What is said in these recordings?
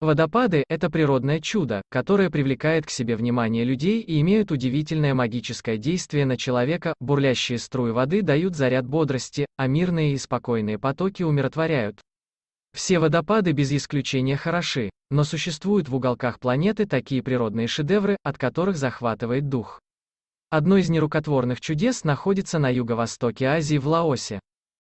Водопады – это природное чудо, которое привлекает к себе внимание людей и имеют удивительное магическое действие на человека, бурлящие струи воды дают заряд бодрости, а мирные и спокойные потоки умиротворяют. Все водопады без исключения хороши, но существуют в уголках планеты такие природные шедевры, от которых захватывает дух. Одно из нерукотворных чудес находится на юго-востоке Азии в Лаосе.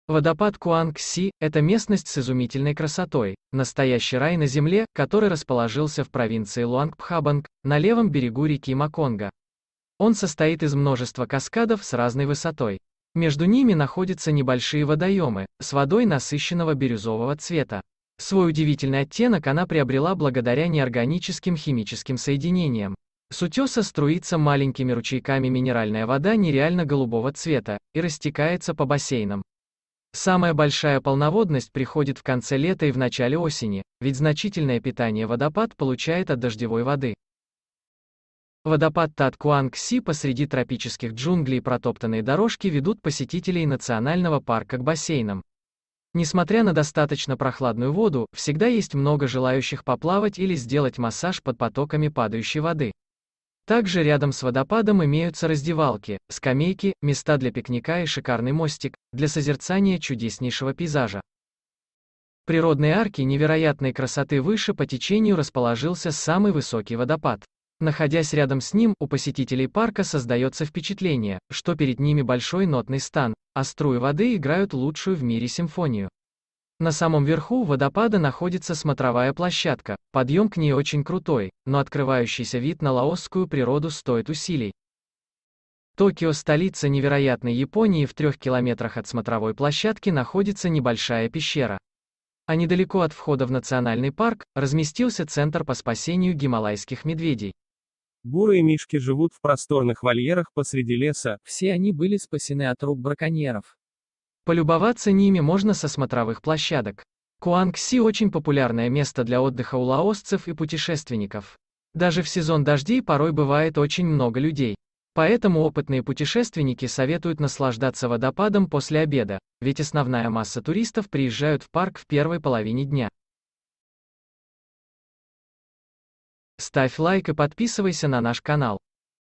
Водопад Куангси – это местность с изумительной красотой, настоящий рай на земле, который расположился в провинции Луангпхабанг, на левом берегу реки Маконга. Он состоит из множества каскадов с разной высотой. Между ними находятся небольшие водоемы, с водой насыщенного бирюзового цвета. Свой удивительный оттенок она приобрела благодаря неорганическим химическим соединениям. С утеса струится маленькими ручейками минеральная вода нереально голубого цвета и растекается по бассейнам. Самая большая полноводность приходит в конце лета и в начале осени, ведь значительное питание водопад получает от дождевой воды. Водопад Таткуангси посреди тропических джунглей и протоптанные дорожки ведут посетителей национального парка к бассейнам. Несмотря на достаточно прохладную воду, всегда есть много желающих поплавать или сделать массаж под потоками падающей воды. Также рядом с водопадом имеются раздевалки, скамейки, места для пикника и шикарный мостик, для созерцания чудеснейшего пейзажа. Природной арки невероятной красоты выше по течению расположился самый высокий водопад. Находясь рядом с ним, у посетителей парка создается впечатление, что перед ними большой нотный стан, а струи воды играют лучшую в мире симфонию. На самом верху водопада находится смотровая площадка, подъем к ней очень крутой, но открывающийся вид на лаосскую природу стоит усилий. Токио – столица невероятной Японии, в трех километрах от смотровой площадки находится небольшая пещера. А недалеко от входа в национальный парк разместился Центр по спасению гималайских медведей. Бурые мишки живут в просторных вольерах посреди леса, все они были спасены от рук браконьеров. Полюбоваться ними можно со смотровых площадок. Куангси очень популярное место для отдыха у лаосцев и путешественников. Даже в сезон дождей порой бывает очень много людей. Поэтому опытные путешественники советуют наслаждаться водопадом после обеда, ведь основная масса туристов приезжают в парк в первой половине дня. Ставь лайк и подписывайся на наш канал.